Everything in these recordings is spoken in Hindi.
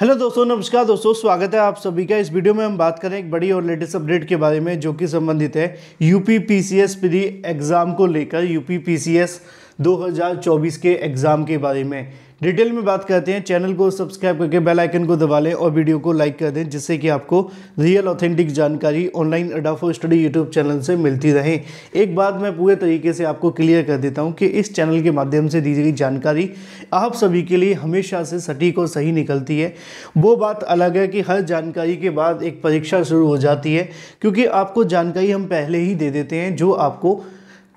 हेलो दोस्तों नमस्कार दोस्तों स्वागत है आप सभी का इस वीडियो में हम बात करें एक बड़ी और लेटेस्ट अपडेट के बारे में जो कि संबंधित है यूपी पीसीएस प्री एग्ज़ाम को लेकर यूपी पीसीएस सी 2024 के एग्ज़ाम के बारे में डिटेल में बात करते हैं चैनल को सब्सक्राइब करके बेल आइकन को दबा लें और वीडियो को लाइक कर दें जिससे कि आपको रियल ऑथेंटिक जानकारी ऑनलाइन अडाफो स्टडी यूट्यूब चैनल से मिलती रहे एक बात मैं पूरे तरीके से आपको क्लियर कर देता हूं कि इस चैनल के माध्यम से दी गई जानकारी आप सभी के लिए हमेशा से सटीक और सही निकलती है वो बात अलग है कि हर जानकारी के बाद एक परीक्षा शुरू हो जाती है क्योंकि आपको जानकारी हम पहले ही दे देते हैं जो आपको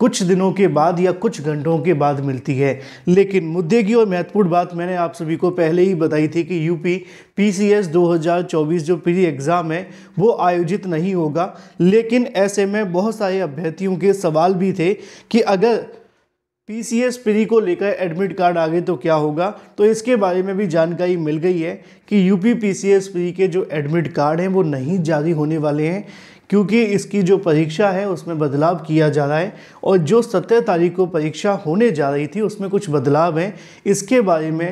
कुछ दिनों के बाद या कुछ घंटों के बाद मिलती है लेकिन मुद्दे की और महत्वपूर्ण बात मैंने आप सभी को पहले ही बताई थी कि यूपी पीसीएस 2024 जो प्री एग्ज़ाम है वो आयोजित नहीं होगा लेकिन ऐसे में बहुत सारे अभ्यर्थियों के सवाल भी थे कि अगर पीसीएस पीरी को लेकर एडमिट कार्ड आ गए तो क्या होगा तो इसके बारे में भी जानकारी मिल गई है कि यूपी पीसीएस पीरी के जो एडमिट कार्ड हैं वो नहीं जारी होने वाले हैं क्योंकि इसकी जो परीक्षा है उसमें बदलाव किया जा रहा है और जो सत्रह तारीख को परीक्षा होने जा रही थी उसमें कुछ बदलाव हैं इसके बारे में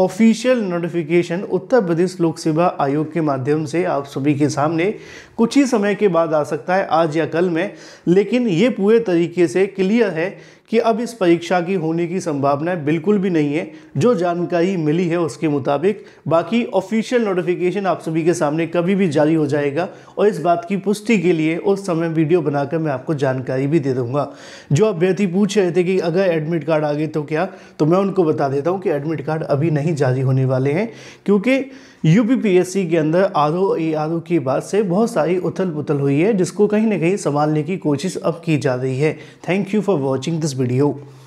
ऑफिशियल नोटिफिकेशन उत्तर प्रदेश लोक सेवा आयोग के माध्यम से आप सभी के सामने कुछ ही समय के बाद आ सकता है आज या कल में लेकिन ये पूरे तरीके से क्लियर है कि अब इस परीक्षा की होने की संभावना बिल्कुल भी नहीं है जो जानकारी मिली है उसके मुताबिक बाकी ऑफिशियल नोटिफिकेशन आप सभी के सामने कभी भी जारी हो जाएगा और इस बात की पुष्टि के लिए उस समय वीडियो बनाकर मैं आपको जानकारी भी दे दूंगा जो अभ्यर्थी पूछ रहे थे कि अगर एडमिट कार्ड आ गए तो क्या तो मैं उनको बता देता हूँ कि एडमिट कार्ड अभी नहीं जारी होने वाले हैं क्योंकि यू के अंदर R O A R O की बात से बहुत सारी उथल पुथल हुई है जिसको कहीं ना कहीं संभालने की कोशिश अब की जा रही है thank you for watching this video.